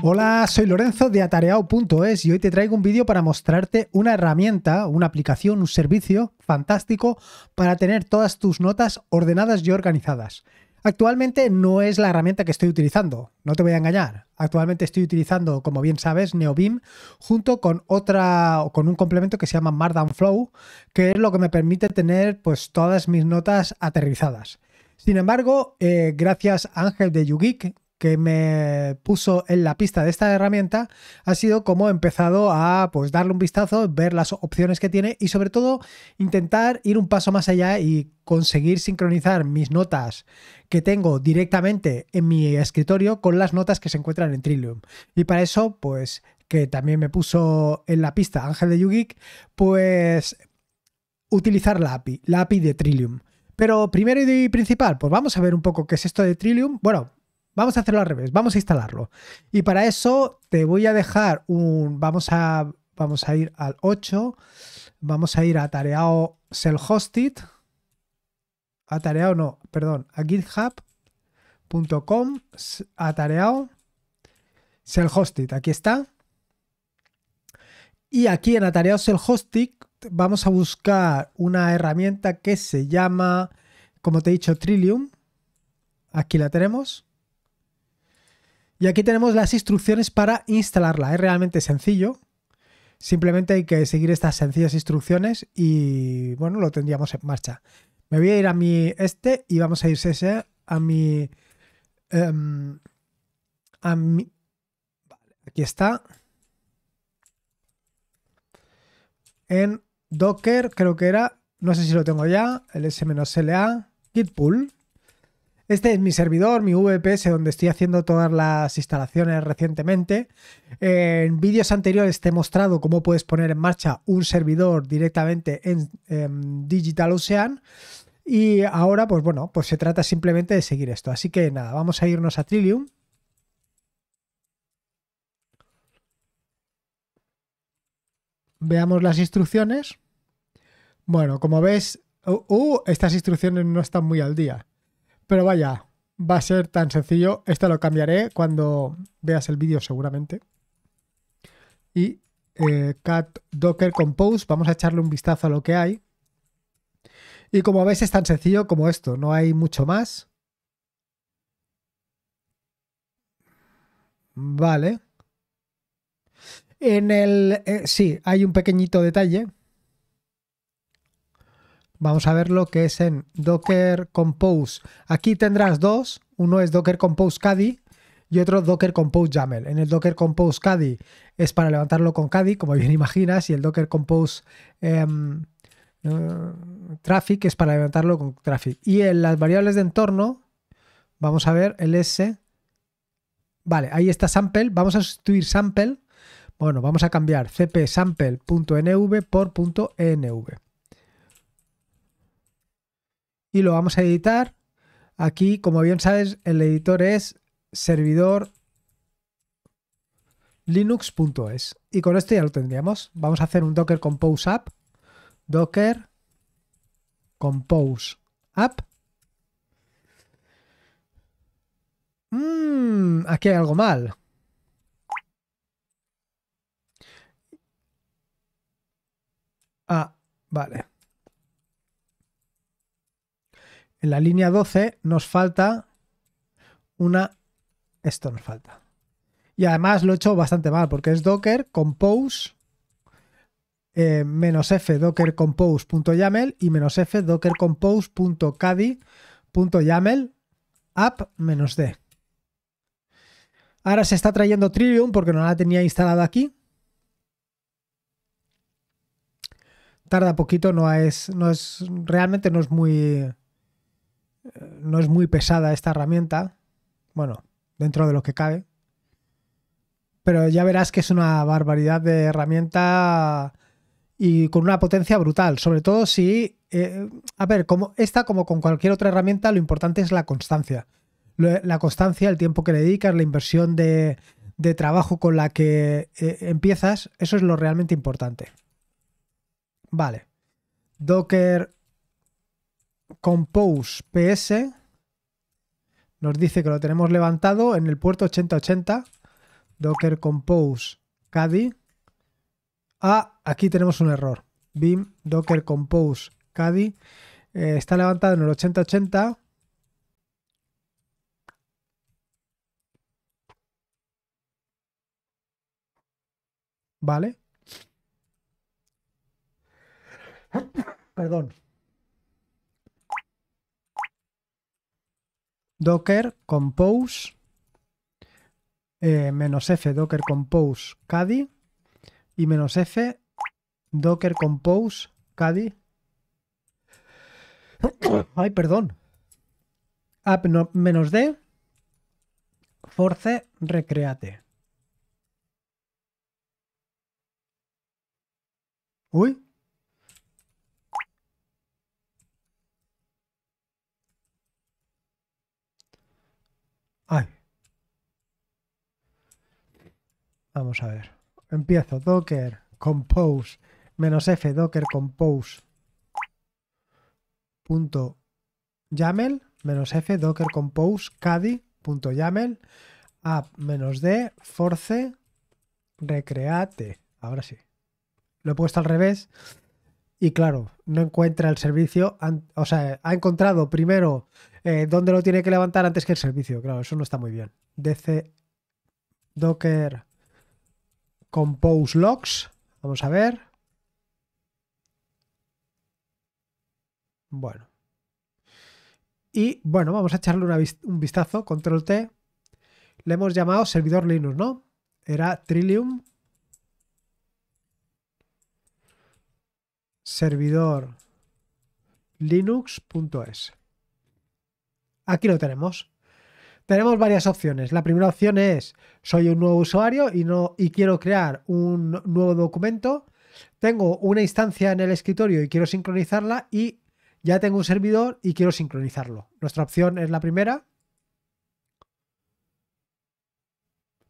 Hola, soy Lorenzo de Atareao.es y hoy te traigo un vídeo para mostrarte una herramienta, una aplicación, un servicio fantástico para tener todas tus notas ordenadas y organizadas. Actualmente no es la herramienta que estoy utilizando, no te voy a engañar. Actualmente estoy utilizando, como bien sabes, NeoBeam junto con otra con un complemento que se llama Markdown Flow, que es lo que me permite tener pues todas mis notas aterrizadas. Sin embargo, eh, gracias a Ángel de YouGeek, que me puso en la pista de esta herramienta ha sido como he empezado a pues, darle un vistazo, ver las opciones que tiene y sobre todo intentar ir un paso más allá y conseguir sincronizar mis notas que tengo directamente en mi escritorio con las notas que se encuentran en Trillium. Y para eso, pues que también me puso en la pista Ángel de Yugik, pues utilizar la API, la API de Trillium. Pero primero y principal, pues vamos a ver un poco qué es esto de Trillium. Bueno, Vamos a hacerlo al revés, vamos a instalarlo. Y para eso te voy a dejar un... Vamos a, vamos a ir al 8, vamos a ir a tareao Selhostit. hosted a tareao no, perdón, a github.com, a tareao aquí está. Y aquí en Atareado Selhostit vamos a buscar una herramienta que se llama, como te he dicho, Trillium. Aquí la tenemos. Y aquí tenemos las instrucciones para instalarla. Es realmente sencillo. Simplemente hay que seguir estas sencillas instrucciones y bueno, lo tendríamos en marcha. Me voy a ir a mi este y vamos a irse a mi... Em, a mi... aquí está. En Docker creo que era, no sé si lo tengo ya, el s-la, git pull. Este es mi servidor, mi VPS, donde estoy haciendo todas las instalaciones recientemente. En vídeos anteriores te he mostrado cómo puedes poner en marcha un servidor directamente en, DigitalOcean. Y ahora, pues bueno, pues se trata simplemente de seguir esto. Así que nada, vamos a irnos a Trillium. Veamos las instrucciones. Bueno, como ves, uh, uh, estas instrucciones no están muy al día. Pero vaya, va a ser tan sencillo. Esto lo cambiaré cuando veas el vídeo seguramente. Y eh, cat docker compose, vamos a echarle un vistazo a lo que hay. Y como ves es tan sencillo como esto, no hay mucho más. Vale. En el... Eh, sí, hay un pequeñito detalle Vamos a ver lo que es en Docker Compose. Aquí tendrás dos. Uno es Docker Compose Caddy y otro Docker Compose YAML. En el Docker Compose Caddy es para levantarlo con Caddy, como bien imaginas, y el Docker Compose em, eh, traffic es para levantarlo con traffic. Y en las variables de entorno, vamos a ver el S. Vale, ahí está sample. Vamos a sustituir sample. Bueno, vamos a cambiar cpsample.nv por .env y lo vamos a editar. Aquí, como bien sabes, el editor es servidor linux.es. Y con esto ya lo tendríamos. Vamos a hacer un docker compose app. Docker compose app. Mm, aquí hay algo mal. Ah, vale. En la línea 12 nos falta una... Esto nos falta. Y además lo he hecho bastante mal porque es docker compose eh, menos f docker compose.yaml y menos f docker compose.cadi.yaml app menos d. Ahora se está trayendo Trillium porque no la tenía instalada aquí. Tarda poquito, no es, no es, realmente no es muy, no es muy pesada esta herramienta, bueno, dentro de lo que cabe, pero ya verás que es una barbaridad de herramienta y con una potencia brutal, sobre todo si, eh, a ver, como esta como con cualquier otra herramienta, lo importante es la constancia. La constancia, el tiempo que le dedicas, la inversión de, trabajo con la que eh, empiezas, eso es lo realmente importante. Vale. Docker Compose PS nos dice que lo tenemos levantado en el puerto 8080. Docker Compose Cadi Ah, aquí tenemos un error. BIM Docker Compose Cadi eh, está levantado en el 8080. Vale. Perdón. docker compose eh, menos f docker compose caddy y menos f docker compose caddy ay perdón app menos d force recreate uy Vamos a ver. Empiezo. Docker, compose, menos F, docker compose. Punto YAML, menos F, docker compose, caddy, punto YAML, app, menos D, force, recreate. Ahora sí. Lo he puesto al revés. Y claro, no encuentra el servicio. O sea, ha encontrado primero eh, dónde lo tiene que levantar antes que el servicio. Claro, eso no está muy bien. DC Docker compose logs. Vamos a ver. Bueno. Y bueno, vamos a echarle un vistazo, control T. Le hemos llamado servidor Linux, ¿no? Era Trillium. Servidor linux.es. Aquí lo tenemos. Tenemos varias opciones. La primera opción es, soy un nuevo usuario y, no, y quiero crear un nuevo documento. Tengo una instancia en el escritorio y quiero sincronizarla y ya tengo un servidor y quiero sincronizarlo. Nuestra opción es la primera.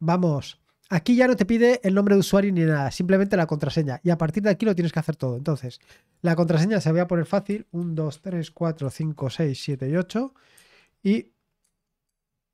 Vamos, aquí ya no te pide el nombre de usuario ni nada, simplemente la contraseña. Y a partir de aquí lo tienes que hacer todo. Entonces, la contraseña se voy a poner fácil. 1, 2, 3, 4, 5, 6, 7 y 8. Y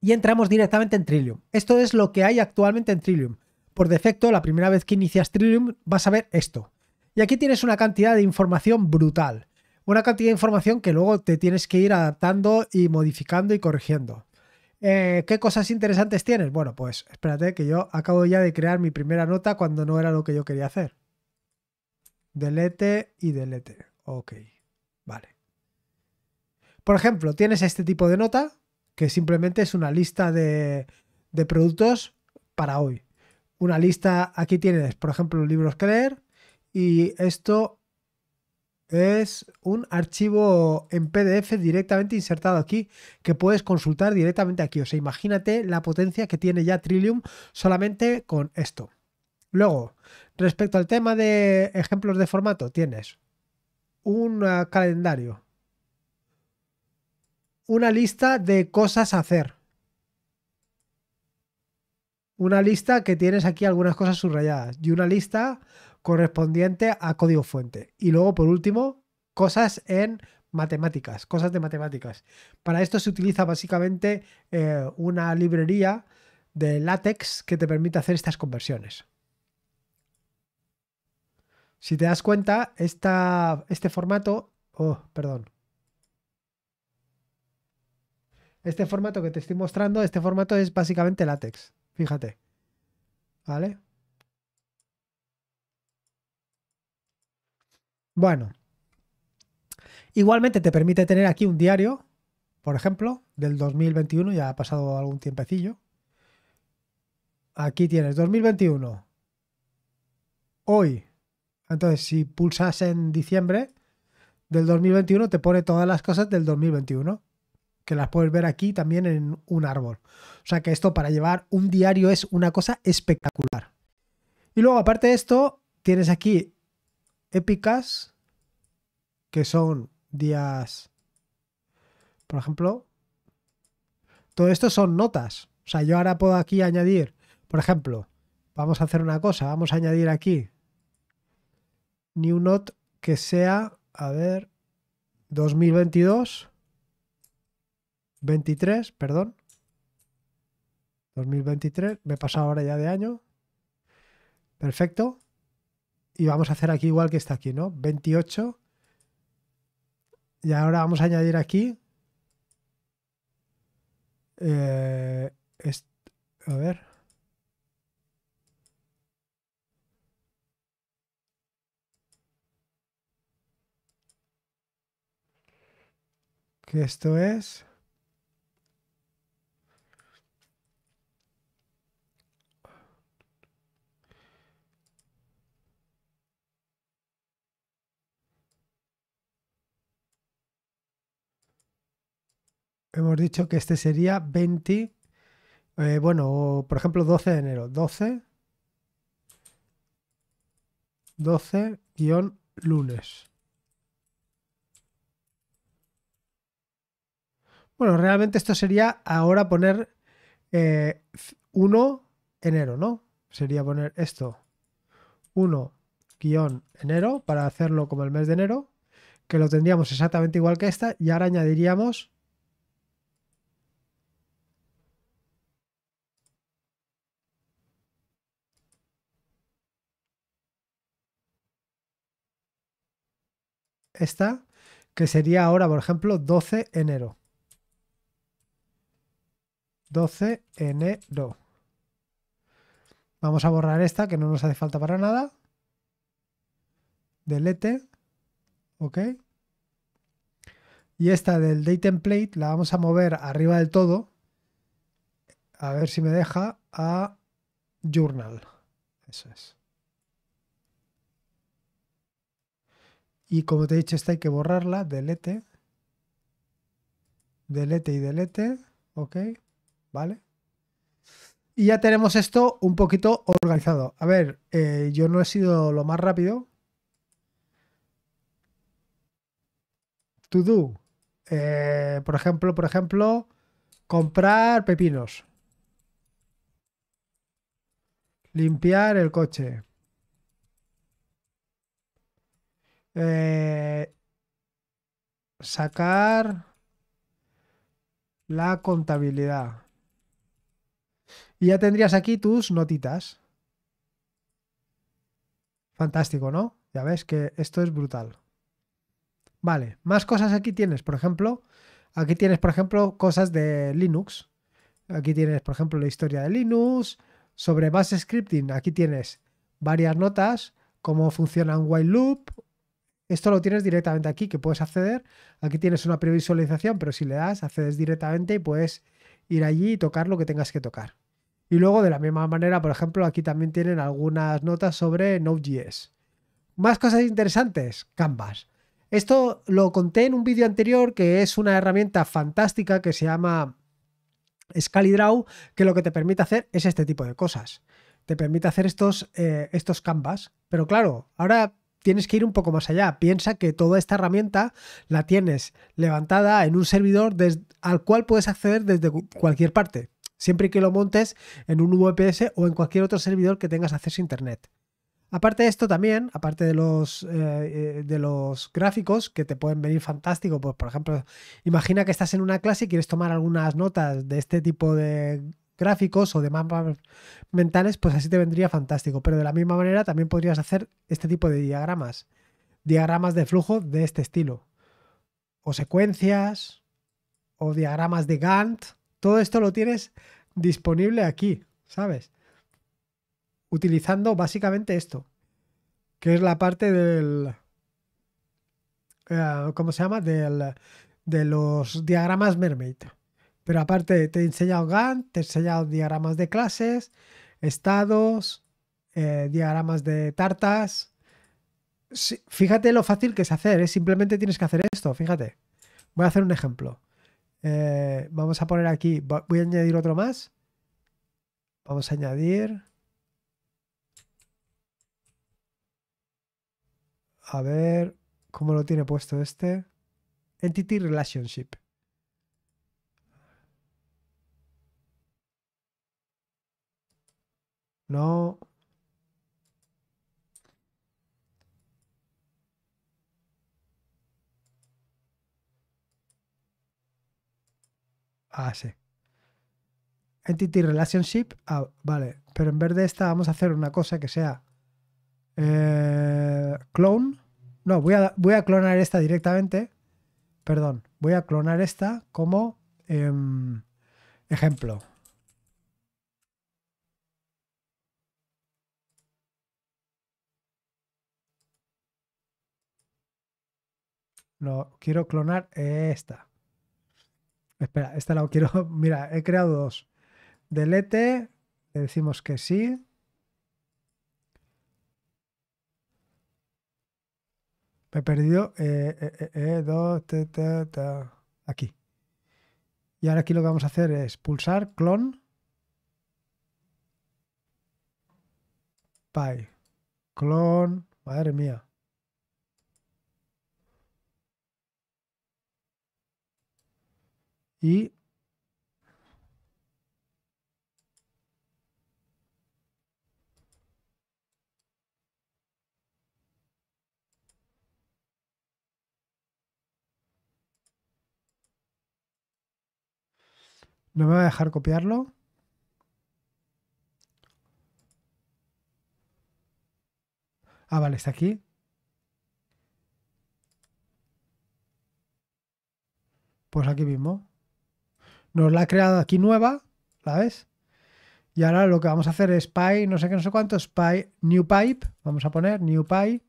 y entramos directamente en Trillium. Esto es lo que hay actualmente en Trillium. Por defecto, la primera vez que inicias Trillium vas a ver esto. Y aquí tienes una cantidad de información brutal. Una cantidad de información que luego te tienes que ir adaptando y modificando y corrigiendo. Eh, ¿Qué cosas interesantes tienes? Bueno, pues espérate que yo acabo ya de crear mi primera nota cuando no era lo que yo quería hacer. Delete y delete. Ok, vale. Por ejemplo, tienes este tipo de nota que simplemente es una lista de, productos para hoy. Una lista, aquí tienes, por ejemplo, libros que leer y esto es un archivo en PDF directamente insertado aquí que puedes consultar directamente aquí. O sea, imagínate la potencia que tiene ya Trillium solamente con esto. Luego, respecto al tema de ejemplos de formato, tienes un ah, calendario una lista de cosas a hacer. Una lista que tienes aquí algunas cosas subrayadas y una lista correspondiente a código fuente. Y luego, por último, cosas en matemáticas, cosas de matemáticas. Para esto se utiliza básicamente eh, una librería de látex que te permite hacer estas conversiones. Si te das cuenta, este formato... Oh, perdón. Este formato que te estoy mostrando, este formato es básicamente látex. Fíjate. ¿Vale? Bueno. Igualmente te permite tener aquí un diario, por ejemplo, del 2021, ya ha pasado algún tiempecillo. Aquí tienes 2021. Hoy. Entonces, si pulsas en diciembre del 2021, te pone todas las cosas del 2021 que las puedes ver aquí también en un árbol. O sea que esto para llevar un diario es una cosa espectacular. Y luego, aparte de esto, tienes aquí épicas, que son días, por ejemplo, todo esto son notas. O sea, yo ahora puedo aquí añadir, por ejemplo, vamos a hacer una cosa, vamos a añadir aquí new note que sea, a ver, 2022 23, perdón. 2023, me he pasado ahora ya de año. Perfecto. Y vamos a hacer aquí igual que está aquí, ¿no? 28. Y ahora vamos a añadir aquí. Eh, a ver. Que esto es hemos dicho que este sería 20, eh, bueno, por ejemplo, 12 de enero, 12, 12 guión lunes. Bueno, realmente esto sería ahora poner 1 eh, enero, ¿no? Sería poner esto, 1 guión enero, para hacerlo como el mes de enero, que lo tendríamos exactamente igual que esta, y ahora añadiríamos esta, que sería ahora, por ejemplo, 12 enero. 12 enero. Vamos a borrar esta que no nos hace falta para nada. Delete. Ok. Y esta del date template la vamos a mover arriba del todo. A ver si me deja a journal. Eso es. Y como te he dicho, esta hay que borrarla, delete, delete y delete, ok, vale. Y ya tenemos esto un poquito organizado. A ver, eh, yo no he sido lo más rápido. To do. Eh, por ejemplo, por ejemplo, comprar pepinos. Limpiar el coche. Eh, sacar la contabilidad. Y ya tendrías aquí tus notitas. Fantástico, ¿no? Ya ves que esto es brutal. Vale, más cosas aquí tienes, por ejemplo. Aquí tienes, por ejemplo, cosas de Linux. Aquí tienes, por ejemplo, la historia de Linux. Sobre Bash Scripting, aquí tienes varias notas, cómo funciona un while loop, esto lo tienes directamente aquí, que puedes acceder. Aquí tienes una previsualización, pero si le das, accedes directamente y puedes ir allí y tocar lo que tengas que tocar. Y luego, de la misma manera, por ejemplo, aquí también tienen algunas notas sobre Node.js. Más cosas interesantes, Canvas. Esto lo conté en un vídeo anterior que es una herramienta fantástica que se llama ScaliDraw, que lo que te permite hacer es este tipo de cosas. Te permite hacer estos, eh, estos canvas. Pero claro, ahora tienes que ir un poco más allá. Piensa que toda esta herramienta la tienes levantada en un servidor al cual puedes acceder desde cualquier parte, siempre que lo montes en un VPS o en cualquier otro servidor que tengas acceso a Internet. Aparte de esto también, aparte de los, eh, eh, de los gráficos que te pueden venir fantástico, pues por ejemplo, imagina que estás en una clase y quieres tomar algunas notas de este tipo de gráficos o de mapas mentales, pues así te vendría fantástico. Pero de la misma manera también podrías hacer este tipo de diagramas. Diagramas de flujo de este estilo. O secuencias, o diagramas de Gantt. Todo esto lo tienes disponible aquí, ¿sabes? Utilizando básicamente esto, que es la parte del... Eh, ¿Cómo se llama? de los diagramas mermaid. Pero aparte te he enseñado gan te he enseñado diagramas de clases, estados, eh, diagramas de tartas. fíjate lo fácil que es hacer, ¿eh? simplemente tienes que hacer esto, fíjate. Voy a hacer un ejemplo. Eh, vamos a poner aquí, voy a añadir otro más. Vamos a añadir... A ver cómo lo tiene puesto este. Entity Relationship. No. Ah, sí. Entity Relationship. Ah, vale. Pero en vez de esta vamos a hacer una cosa que sea eh, clone. No, voy a, voy a clonar esta directamente. Perdón, voy a clonar esta como em, ejemplo. No, quiero clonar esta. Espera, esta la quiero. Mira, he creado dos. Delete, le decimos que sí. Me he perdido. Eh, eh, eh, eh dos, Aquí. Y ahora aquí lo que vamos a hacer es pulsar clon. Py. Clon. Madre mía. Y No me va a dejar copiarlo. Ah, vale, está aquí. Pues aquí mismo. Nos la ha creado aquí nueva, ¿la ves? Y ahora lo que vamos a hacer es py, no sé qué, no sé cuánto, Spy, new pipe, vamos a poner new pipe,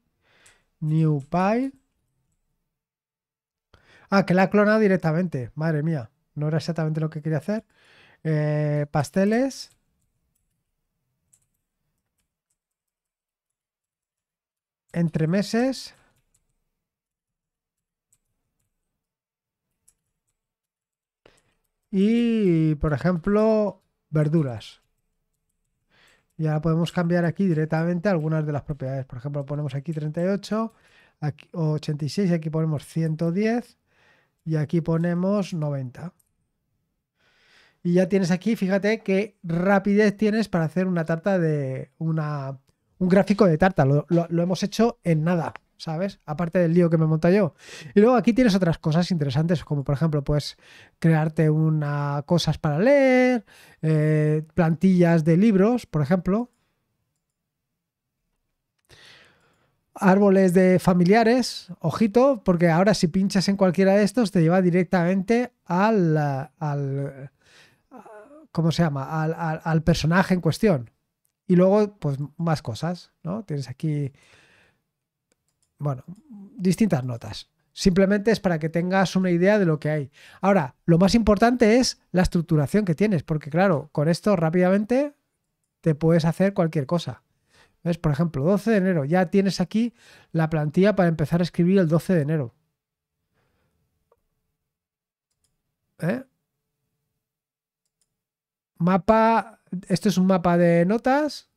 new pipe. Ah, que la ha clonado directamente, madre mía, no era exactamente lo que quería hacer. Eh, pasteles. Entre meses. Y, por ejemplo, verduras. Ya podemos cambiar aquí directamente algunas de las propiedades. Por ejemplo, ponemos aquí 38, 86, aquí ponemos 110 y aquí ponemos 90. Y ya tienes aquí, fíjate qué rapidez tienes para hacer una tarta de una, un gráfico de tarta. lo hemos hecho en nada. ¿sabes? Aparte del lío que me monta yo. Y luego aquí tienes otras cosas interesantes, como por ejemplo, pues crearte una, cosas para leer, eh, plantillas de libros, por ejemplo. Árboles de familiares, ojito, porque ahora si pinchas en cualquiera de estos te lleva directamente al, al ¿cómo se llama? Al, al, personaje en cuestión. Y luego, pues más cosas, ¿no? Tienes aquí bueno, distintas notas. Simplemente es para que tengas una idea de lo que hay. Ahora, lo más importante es la estructuración que tienes, porque claro, con esto rápidamente te puedes hacer cualquier cosa. ¿Ves? Por ejemplo, 12 de enero. Ya tienes aquí la plantilla para empezar a escribir el 12 de enero. ¿Eh? Mapa. Esto es un mapa de notas.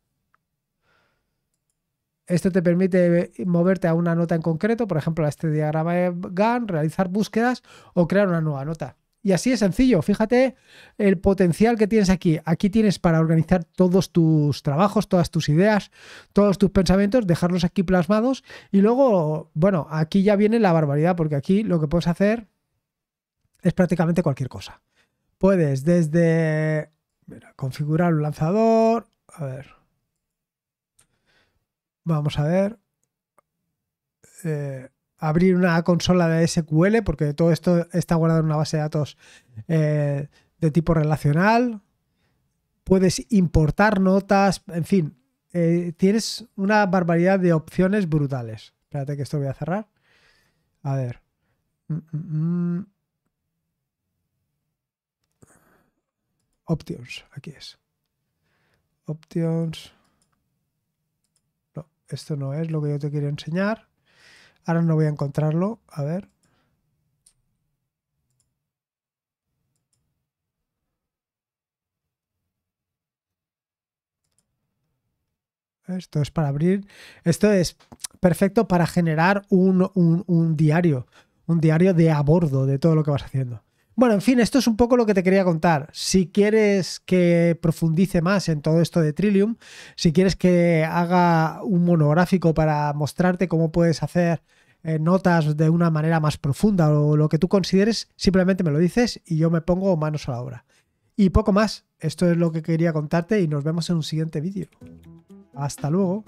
Esto te permite moverte a una nota en concreto, por ejemplo, a este diagrama de GAN, realizar búsquedas o crear una nueva nota. Y así es sencillo. Fíjate el potencial que tienes aquí. Aquí tienes para organizar todos tus trabajos, todas tus ideas, todos tus pensamientos, dejarlos aquí plasmados. Y luego, bueno, aquí ya viene la barbaridad, porque aquí lo que puedes hacer es prácticamente cualquier cosa. Puedes desde configurar un lanzador. A ver. Vamos a ver. Eh, abrir una consola de SQL, porque todo esto está guardado en una base de datos eh, de tipo relacional. Puedes importar notas, en fin, eh, tienes una barbaridad de opciones brutales. Espérate que esto voy a cerrar. A ver. Mm, mm, mm. Options, aquí es. Options esto no es lo que yo te quería enseñar. Ahora no voy a encontrarlo. A ver. Esto es para abrir. Esto es perfecto para generar un, diario. Un diario de a bordo de todo lo que vas haciendo. Bueno, en fin, esto es un poco lo que te quería contar. Si quieres que profundice más en todo esto de Trillium, si quieres que haga un monográfico para mostrarte cómo puedes hacer eh, notas de una manera más profunda o lo que tú consideres, simplemente me lo dices y yo me pongo manos a la obra. Y poco más, esto es lo que quería contarte y nos vemos en un siguiente vídeo. Hasta luego.